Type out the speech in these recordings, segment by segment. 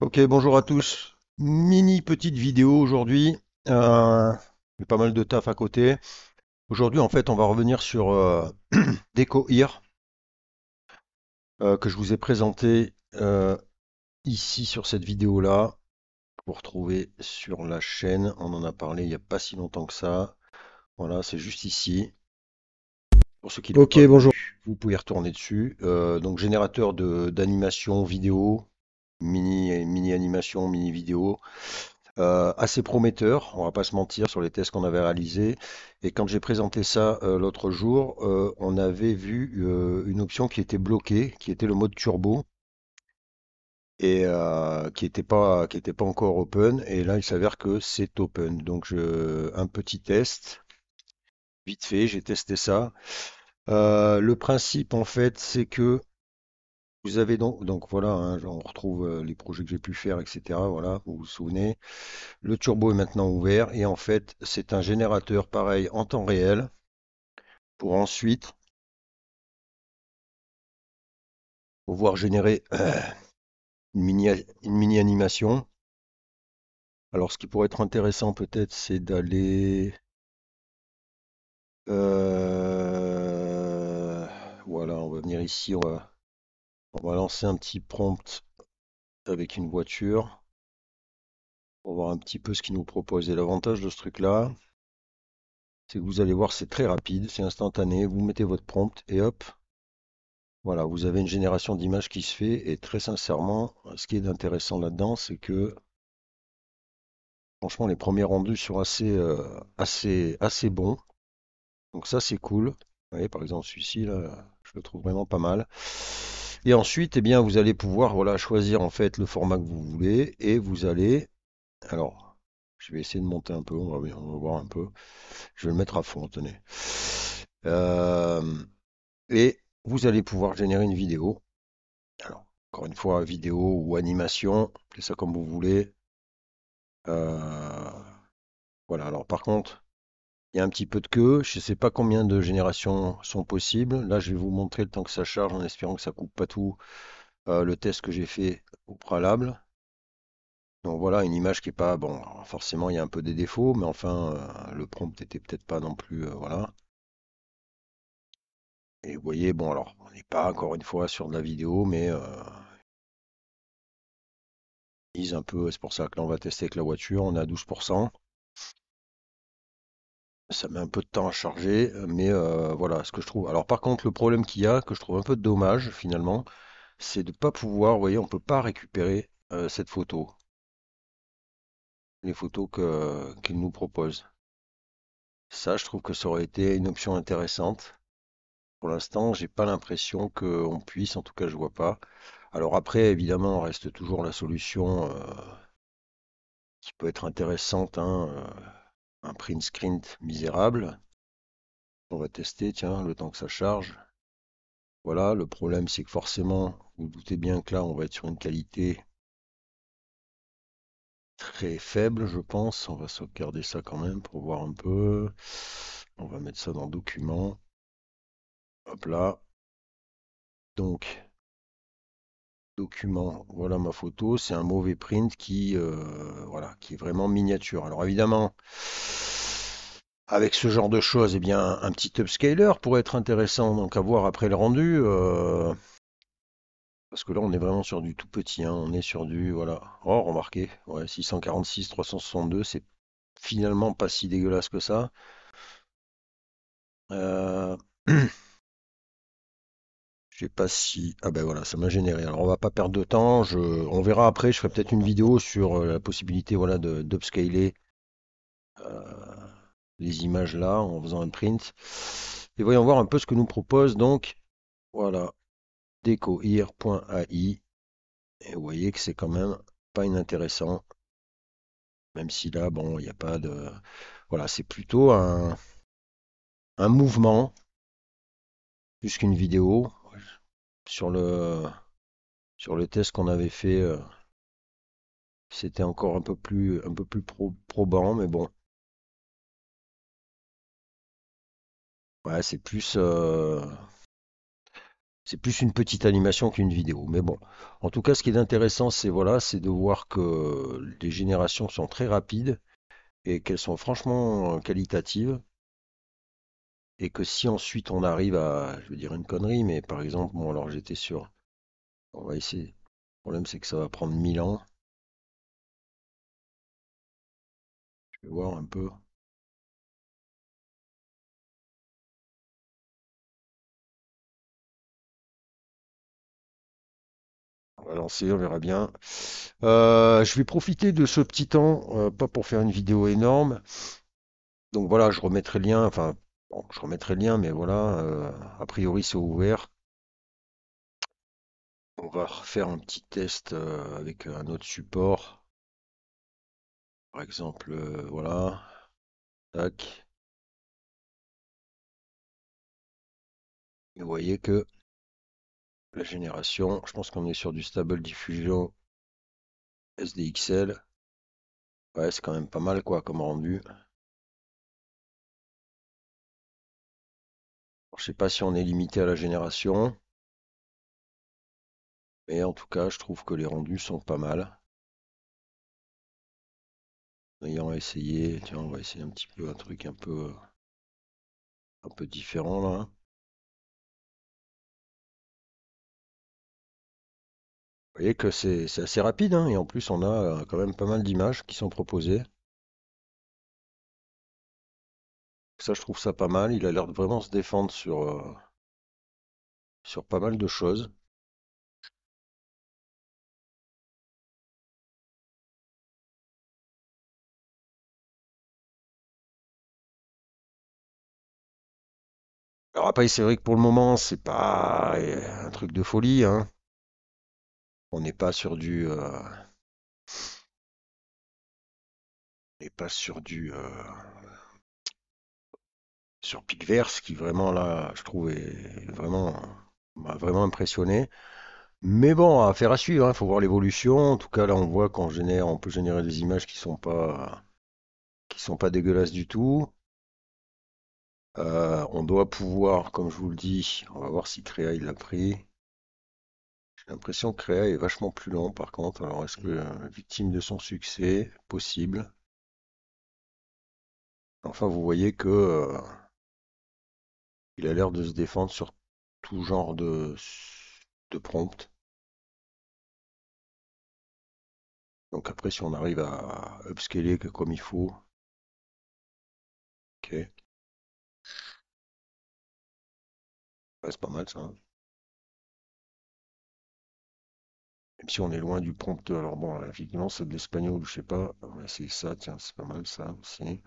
Ok, bonjour à tous. Mini petite vidéo aujourd'hui. Euh, pas mal de taf à côté. Aujourd'hui, en fait, on va revenir sur euh, euh que je vous ai présenté euh, ici sur cette vidéo-là. Vous retrouvez sur la chaîne. On en a parlé il n'y a pas si longtemps que ça. Voilà, c'est juste ici. Pour ceux qui ok, bonjour. vous pouvez retourner dessus. Euh, donc, générateur d'animation vidéo mini, mini animation, mini vidéo. Euh, assez prometteur, on va pas se mentir, sur les tests qu'on avait réalisés. Et quand j'ai présenté ça euh, l'autre jour, euh, on avait vu une option qui était bloquée, qui était le mode turbo, et qui n'était pas, qui était pas encore open. Et là, il s'avère que c'est open. Donc, je, un petit test, vite fait, j'ai testé ça. le principe, en fait, c'est que vous avez donc, donc voilà, hein, on retrouve euh, les projets que j'ai pu faire, etc. Voilà, vous vous souvenez. Le turbo est maintenant ouvert et en fait, c'est un générateur pareil en temps réel pour ensuite pouvoir générer euh, une, mini, animation. Alors, ce qui pourrait être intéressant peut-être, c'est d'aller. Euh, voilà, on va venir ici, on va lancer un petit prompt avec une voiture pour voir un petit peu ce qu'il nous propose. Et l'avantage de ce truc-là, c'est que vous allez voir, c'est très rapide, c'est instantané. Vous mettez votre prompt et hop, voilà, vous avez une génération d'images qui se fait. Et très sincèrement, ce qui est intéressant là-dedans, c'est que franchement, les premiers rendus sont assez, euh, assez, assez bons. Donc ça, c'est cool. Vous voyez, par exemple, celui-ci, là, je le trouve vraiment pas mal. Et ensuite, eh bien, vous allez pouvoir voilà, choisir en fait le format que vous voulez et vous allez... Alors, je vais essayer de monter un peu, on va, voir un peu. Je vais le mettre à fond, tenez. Euh, et vous allez pouvoir générer une vidéo. Alors, encore une fois, vidéo ou animation, appelez ça comme vous voulez. Euh, voilà, alors par contre, il y a un petit peu de queue. Je ne sais pas combien de générations sont possibles. Là, je vais vous montrer le temps que ça charge en espérant que ça coupe pas tout euh, le test que j'ai fait au préalable. Donc voilà, une image qui est pas... Bon, forcément, il y a un peu des défauts, mais enfin, euh, le prompt était peut-être pas non plus... Euh, voilà. Et vous voyez, bon, alors, on n'est pas encore une fois sur de la vidéo, mais... Euh, un peu, c'est pour ça que là, on va tester avec la voiture, on a 12%. Ça met un peu de temps à charger, mais euh, voilà ce que je trouve. Alors par contre, le problème qu'il y a, que je trouve un peu dommage finalement, c'est de ne pas pouvoir vous voyez, on peut pas récupérer, euh, cette photo. Les photos que qu'il nous propose. Ça, je trouve que ça aurait été une option intéressante. Pour l'instant, j'ai pas l'impression qu'on puisse, en tout cas je vois pas. Alors après évidemment, reste toujours la solution, euh, qui peut être intéressante, hein, un print screen misérable. On va tester, tiens, le temps que ça charge. Voilà, le problème c'est que forcément, vous, doutez bien que là, on va être sur une qualité très faible, je pense. On va sauvegarder ça quand même pour voir un peu. On va mettre ça dans document Hop là. Donc, document, voilà ma photo, c'est un mauvais print qui, euh, voilà, qui est vraiment miniature. Alors évidemment, avec ce genre de choses, eh bien, un petit upscaler pourrait être intéressant, donc à voir après le rendu. Euh, parce que là, on est vraiment sur du tout petit, hein. on est sur du, voilà, oh, remarquez, ouais, 646, 362, c'est finalement pas si dégueulasse que ça. Euh, Je sais pas si. Ah ben voilà, ça m'a généré. Alors on va pas perdre de temps. Je... On verra après. Je ferai peut-être une vidéo sur euh, la possibilité voilà, d'upscaler euh, les images là en faisant un print. Et voyons voir un peu ce que nous propose donc. Voilà. Decoir.ai. Et vous voyez que c'est quand même pas inintéressant. Même si là, bon, il n'y a pas de. Voilà, c'est plutôt un, un mouvement plus qu'une vidéo sur le sur le test qu'on avait fait, euh, c'était encore un peu plus un peu plus probant, mais bon. Ouais, c'est plus euh, c'est plus une petite animation qu'une vidéo, mais bon. En tout cas, ce qui est intéressant, c'est voilà, c'est de voir que les générations sont très rapides et qu'elles sont franchement euh, qualitatives et que si ensuite on arrive à, je veux dire une connerie, mais par exemple, bon alors j'étais sur, on va essayer. Le problème c'est que ça va prendre 1000 ans. Je vais voir un peu. On va lancer, on verra bien. Euh, je vais profiter de ce petit temps, euh, pas pour faire une vidéo énorme. Donc voilà, je remettrai le lien, enfin je remettrai le lien, mais voilà, euh, a priori c'est ouvert. On va refaire un petit test euh, avec un autre support. Par exemple, euh, voilà. Tac. vous voyez que la génération, je pense qu'on est sur du Stable Diffusion SDXL. Ouais, c'est quand même pas mal quoi comme rendu. Je ne sais pas si on est limité à la génération. Mais en tout cas, je trouve que les rendus sont pas mal. Ayant essayé, tiens, on va essayer un petit peu un truc un peu un peu différent là. Vous voyez que c'est assez rapide hein, et en plus on a euh, quand même pas mal d'images qui sont proposées. Ça, je trouve ça pas mal. Il a l'air de vraiment se défendre sur, euh, sur pas mal de choses. Alors après, c'est vrai que pour le moment, c'est pas euh, un truc de folie. Hein. On n'est pas sur du... Euh, on n'est pas sur du sur Picverse qui vraiment là, je trouve, est vraiment, m'a vraiment impressionné. Mais bon, affaire à suivre, il hein, faut voir l'évolution. En tout cas, là, on voit qu'on génère, on peut générer des images qui sont pas, qui sont pas dégueulasses du tout. Euh, on doit pouvoir, comme je vous le dis, on va voir si Créa il l'a pris. J'ai l'impression que Créa est vachement plus lent par contre. Alors est-ce que euh, victime de son succès, possible Enfin vous voyez que euh, il a l'air de se défendre sur tout genre de, de prompt. Donc après, si on arrive à upscaler comme il faut. Ok. c'est pas mal ça. Hein. Même si on est loin du prompt. Alors bon, effectivement, c'est de l'espagnol, je sais pas. C'est ça, tiens, c'est pas mal ça aussi.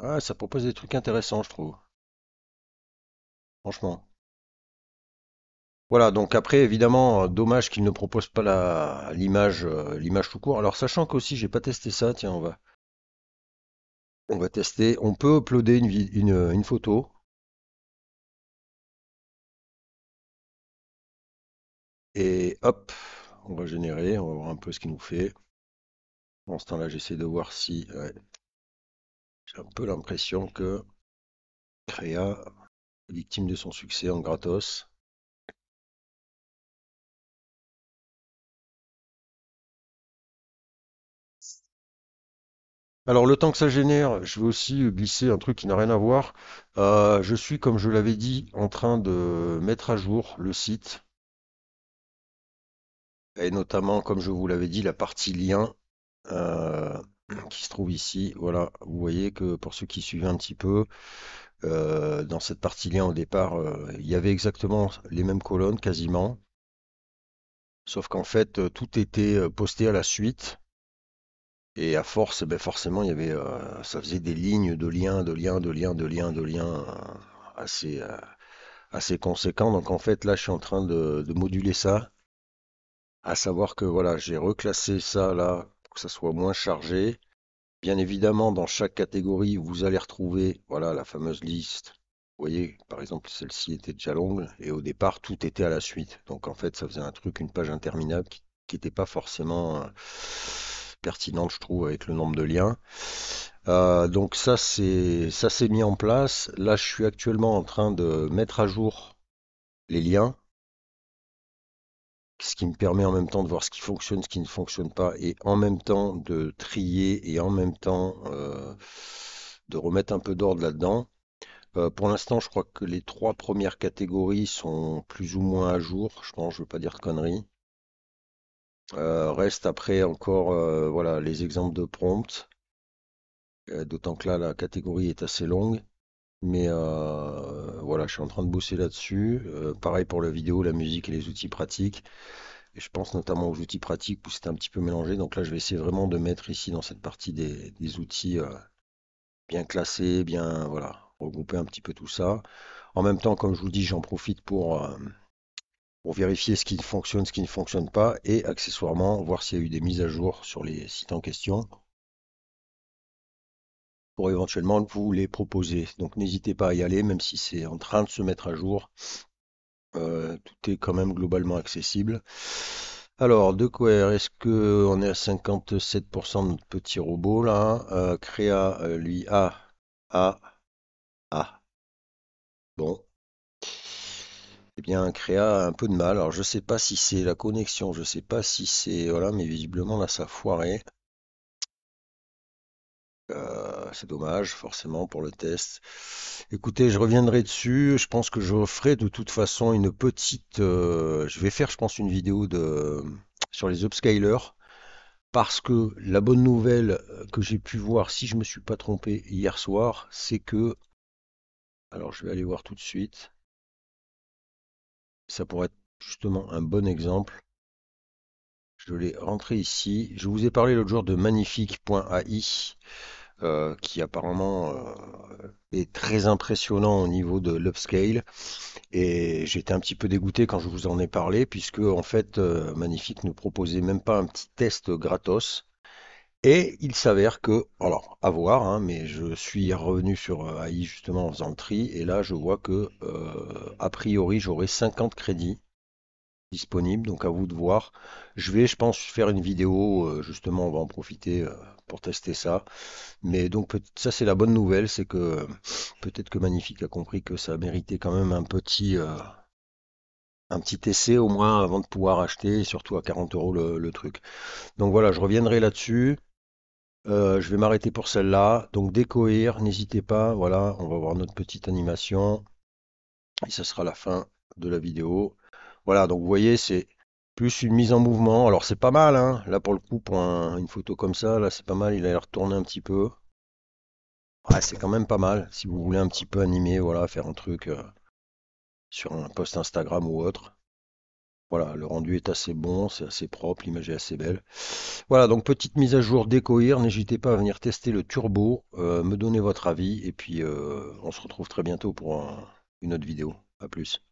Ah, ça propose des trucs intéressants, je trouve. Franchement. Voilà, donc après, évidemment, euh, dommage qu'il ne propose pas l'image euh, l'image tout court. Alors, sachant qu'aussi, j'ai pas testé ça, tiens, on va, on va tester. On peut uploader une, une, euh, une photo. Et hop, on va générer, on va voir un peu ce qu'il nous fait. En ce temps-là, j'essaie de voir si... J'ai un peu l'impression que Créa, victime de son succès en gratos, Alors le temps que ça génère, je vais aussi glisser un truc qui n'a rien à voir. Euh, je suis, comme je l'avais dit, en train de mettre à jour le site. Et notamment, comme je vous l'avais dit, la partie lien. Euh, qui se trouve ici. Voilà, vous voyez que pour ceux qui suivent un petit peu, euh, dans cette partie lien au départ, euh, il y avait exactement les mêmes colonnes quasiment. Sauf qu'en fait, euh, tout était posté à la suite. Et à force, ben forcément, il y avait, ça faisait des lignes de liens, de liens, de liens, de liens, de liens assez, assez conséquents. Donc en fait, là, je suis en train de, de moduler ça. À savoir que voilà, j'ai reclassé ça là que ça soit moins chargé. Bien évidemment, dans chaque catégorie, vous allez retrouver voilà, la fameuse liste. Vous voyez, par exemple, celle-ci était déjà longue et au départ, tout était à la suite. Donc en fait, ça faisait un truc, une page interminable qui n'était pas forcément euh, pertinente, je trouve, avec le nombre de liens. Euh, donc ça, c'est ça s'est mis en place. Là, je suis actuellement en train de mettre à jour les liens ce qui me permet en même temps de voir ce qui fonctionne, ce qui ne fonctionne pas, et en même temps de trier et en même temps euh, de remettre un peu d'ordre là-dedans. Euh, pour l'instant, je crois que les trois premières catégories sont plus ou moins à jour. Je pense, je ne veux pas dire de conneries. Euh, reste après encore voilà, les exemples de prompt D'autant que là, la catégorie est assez longue. Mais voilà, je suis en train de bosser là-dessus. Euh, pareil pour la vidéo, la musique et les outils pratiques. Et je pense notamment aux outils pratiques où c'est un petit peu mélangé. Donc là, je vais essayer vraiment de mettre ici dans cette partie des, outils euh, bien classés, bien voilà, regrouper un petit peu tout ça. En même temps, comme je vous dis, j'en profite pour, euh, pour vérifier ce qui fonctionne, ce qui ne fonctionne pas, et accessoirement voir s'il y a eu des mises à jour sur les sites en question éventuellement vous les proposer. Donc n'hésitez pas à y aller, même si c'est en train de se mettre à jour. Euh, tout est quand même globalement accessible. Alors, de quoi est-ce que on est à 57% de notre petit robot là hein euh, Créa, euh, lui, A, A, A. Bon. et eh bien, Créa a un peu de mal. Alors, je sais pas si c'est la connexion, je sais pas si c'est... Voilà, mais visiblement, là, ça foirait foiré. Euh, c'est dommage, forcément, pour le test. Écoutez, je reviendrai dessus. Je pense que je ferai de toute façon une petite. Euh, je vais faire, je pense, une vidéo de, sur les upscalers. Parce que la bonne nouvelle euh, que j'ai pu voir, si je ne me suis pas trompé hier soir, c'est que. Alors, je vais aller voir tout de suite. Ça pourrait être justement un bon exemple. Je l'ai rentré ici. Je vous ai parlé l'autre jour de magnifique.ai. Euh, qui apparemment euh, est très impressionnant au niveau de l'upscale. Et j'étais un petit peu dégoûté quand je vous en ai parlé, puisque en fait, euh, Magnifique ne proposait même pas un petit test gratos. Et il s'avère que, alors à voir, hein, mais je suis revenu sur AI justement en faisant le tri, et là je vois que, a priori, j'aurai 50 crédits disponible, donc à vous de voir. Je vais, je pense, faire une vidéo, euh, justement, on va en profiter euh, pour tester ça. Mais donc ça, c'est la bonne nouvelle, c'est que peut-être que Magnifique a compris que ça méritait quand même un petit, euh, un petit essai au moins avant de pouvoir acheter, surtout à 40 euros le, truc. Donc voilà, je reviendrai là-dessus. je vais m'arrêter pour celle-là. Donc décohir, n'hésitez pas. Voilà, on va voir notre petite animation. Et ça sera la fin de la vidéo. Voilà, donc vous voyez, c'est plus une mise en mouvement. Alors c'est pas mal, hein. là pour le coup, pour une photo comme ça, là c'est pas mal, il a l'air tourné un petit peu. Ouais, c'est quand même pas mal, si vous voulez un petit peu animer, voilà, faire un truc euh, sur un post Instagram ou autre. Voilà, le rendu est assez bon, c'est assez propre, l'image est assez belle. Voilà, donc petite mise à jour décoïr, N'hésitez pas à venir tester le turbo, euh, me donner votre avis, et puis euh, on se retrouve très bientôt pour une autre vidéo. A plus.